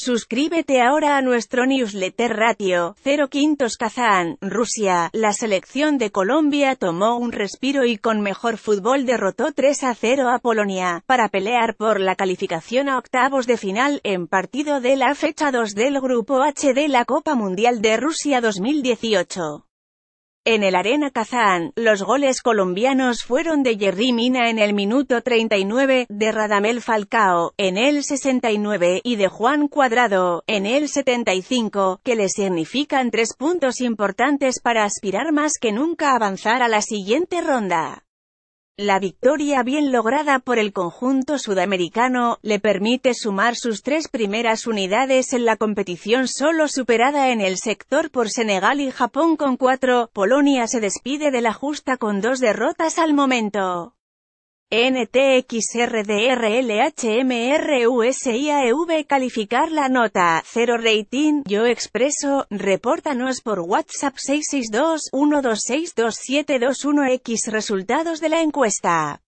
Suscríbete ahora a nuestro newsletter Ratio 0 Quintos Kazán, Rusia. La selección de Colombia tomó un respiro y con mejor fútbol derrotó 3 a 0 a Polonia, para pelear por la calificación a octavos de final en partido de la fecha 2 del Grupo H de la Copa Mundial de Rusia 2018. En el Arena Kazán, los goles colombianos fueron de Jerry Mina en el minuto 39, de Radamel Falcao, en el 69, y de Juan Cuadrado, en el 75, que le significan tres puntos importantes para aspirar más que nunca a avanzar a la siguiente ronda. La victoria bien lograda por el conjunto sudamericano, le permite sumar sus tres primeras unidades en la competición solo superada en el sector por Senegal y Japón con cuatro, Polonia se despide de la justa con dos derrotas al momento. NTXRDRLHMRUSIAEV calificar la nota, 0 rating, yo expreso, repórtanos por WhatsApp 662-1262721X resultados de la encuesta.